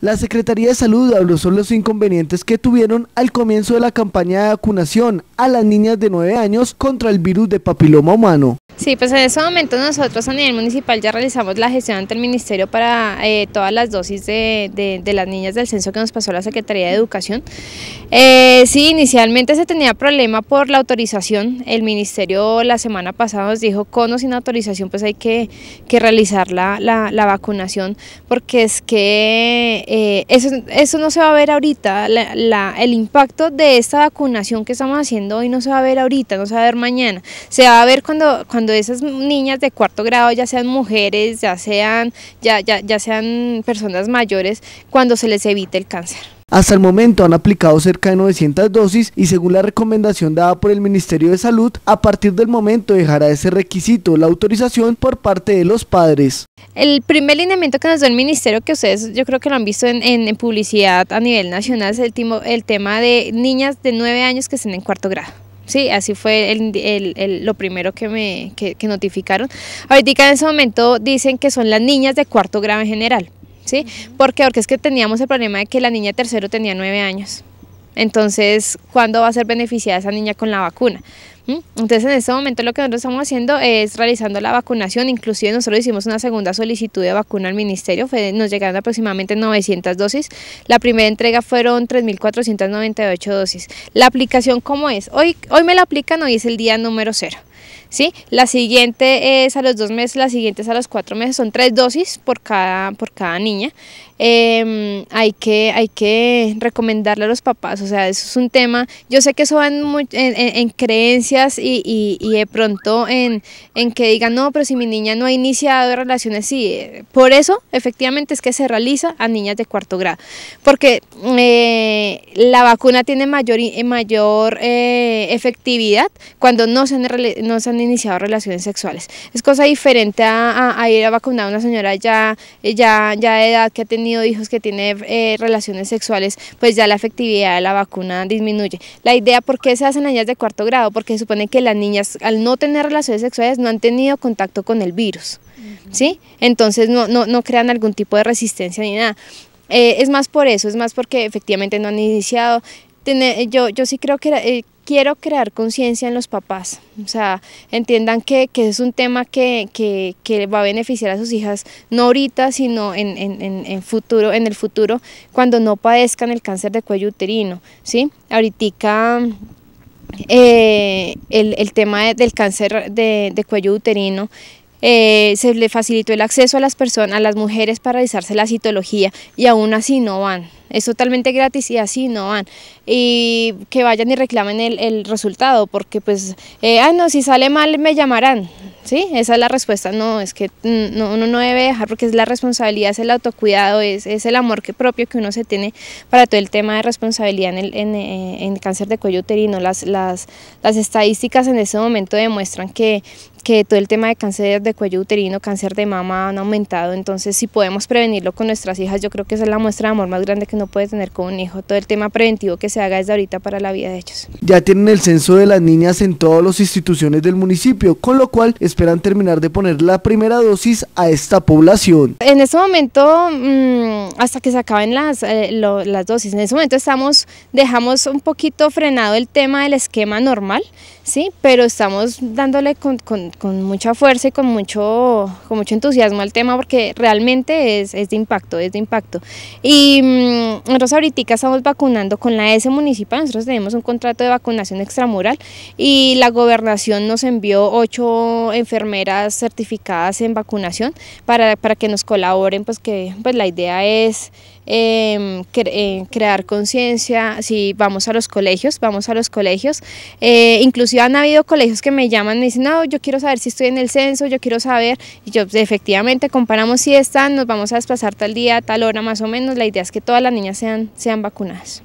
La Secretaría de Salud habló sobre los inconvenientes que tuvieron al comienzo de la campaña de vacunación a las niñas de 9 años contra el virus de papiloma humano. Sí, pues en ese momento nosotros a nivel municipal ya realizamos la gestión ante el ministerio para eh, todas las dosis de, las niñas del censo que nos pasó la Secretaría de Educación. Eh, sí, inicialmente se tenía problema por la autorización. El ministerio la semana pasada nos dijo con o sin autorización pues hay que, realizar la, vacunación porque es que eh, eso, no se va a ver ahorita. La, el impacto de esta vacunación que estamos haciendo hoy no se va a ver ahorita, no se va a ver mañana. Se va a ver cuando, cuando esas niñas de cuarto grado, ya sean mujeres, ya sean, ya, ya, sean personas mayores, cuando se les evite el cáncer. Hasta el momento han aplicado cerca de 900 dosis y según la recomendación dada por el Ministerio de Salud, a partir del momento dejará ese requisito la autorización por parte de los padres. El primer lineamiento que nos dio el Ministerio, que ustedes yo creo que lo han visto en, publicidad a nivel nacional, es el, el tema de niñas de 9 años que estén en cuarto grado. Sí, así fue el, el, lo primero que me que, notificaron. Ahorita en ese momento dicen que son las niñas de cuarto grado en general. ¿sí? Porque Porque es que teníamos el problema de que la niña tercero tenía nueve años. Entonces, ¿cuándo va a ser beneficiada esa niña con la vacuna? Entonces en este momento lo que nosotros estamos haciendo es realizando la vacunación, inclusive nosotros hicimos una segunda solicitud de vacuna al ministerio, nos llegaron aproximadamente 900 dosis, la primera entrega fueron 3.498 dosis. La aplicación cómo es, hoy, hoy me la aplican, hoy es el día número cero. ¿sí? La siguiente es a los dos meses, la siguiente es a los cuatro meses, son tres dosis por cada, por cada niña. Em, hay, que, hay que recomendarle a los papás, o sea, eso es un tema, yo sé que eso va en, creencias y, de pronto en, que digan, no, pero si mi niña no ha iniciado relaciones, sí, por eso efectivamente es que se realiza a niñas de cuarto grado, porque eh, la vacuna tiene mayor, mayor eh, efectividad cuando no se no se han iniciado relaciones sexuales. Es cosa diferente a, ir a vacunar a una señora ya, eh, ya, ya de edad que ha tenido hijos, que tiene eh, relaciones sexuales, pues ya la efectividad de la vacuna disminuye. La idea, ¿por qué se hacen niñas de cuarto grado? Porque se supone que las niñas al no tener relaciones sexuales no han tenido contacto con el virus. ¿Sí? Entonces no, no, no crean algún tipo de resistencia ni nada. Eh, es más por eso, es más porque efectivamente no han iniciado. yo, yo sí creo que quiero crear conciencia en los papás, o sea, entiendan que, es un tema que, va a beneficiar a sus hijas, no ahorita, sino en, en, futuro, en el futuro, cuando no padezcan el cáncer de cuello uterino, ¿sí? Ahorita eh, el, tema del cáncer de, cuello uterino eh, se le facilitó el acceso a las personas, a las mujeres para realizarse la citología y aún así no van es totalmente gratis y así no van. Y que vayan y reclamen el, resultado, porque pues, eh, ah, no, si sale mal me llamarán. ¿Sí? Esa es la respuesta. No, es que mm, uno no debe dejar porque es la responsabilidad, es el autocuidado, es, el amor que propio que uno se tiene para todo el tema de responsabilidad en el, eh, cáncer de cuello uterino. Las, las, las estadísticas en ese momento demuestran que que todo el tema de cáncer de cuello uterino, cáncer de mama han aumentado, entonces si podemos prevenirlo con nuestras hijas, yo creo que esa es la muestra de amor más grande que uno puede tener con un hijo, todo el tema preventivo que se haga desde ahorita para la vida de ellos. Ya tienen el censo de las niñas en todas las instituciones del municipio, con lo cual esperan terminar de poner la primera dosis a esta población. En este momento, mm, hasta que se acaben eh, las, dosis, en este momento estamos, dejamos un poquito frenado el tema del esquema normal, ¿sí? pero estamos dándole con con mucha fuerza y con mucho, con mucho entusiasmo al tema porque realmente es, de impacto, es de impacto. Y mm, nosotros ahorita estamos vacunando con la S municipal, nosotros tenemos un contrato de vacunación extramural y la gobernación nos envió ocho enfermeras certificadas en vacunación para, que nos colaboren, pues que pues la idea es Em, eh, crear conciencia, si vamos a los colegios, vamos a los colegios. Eh, inclusive han habido colegios que me llaman y me dicen, no, yo quiero saber si estoy en el censo, yo quiero saber, y yo pues, efectivamente comparamos si están, nos vamos a desplazar tal día, tal hora más o menos, la idea es que todas las niñas sean, sean vacunadas.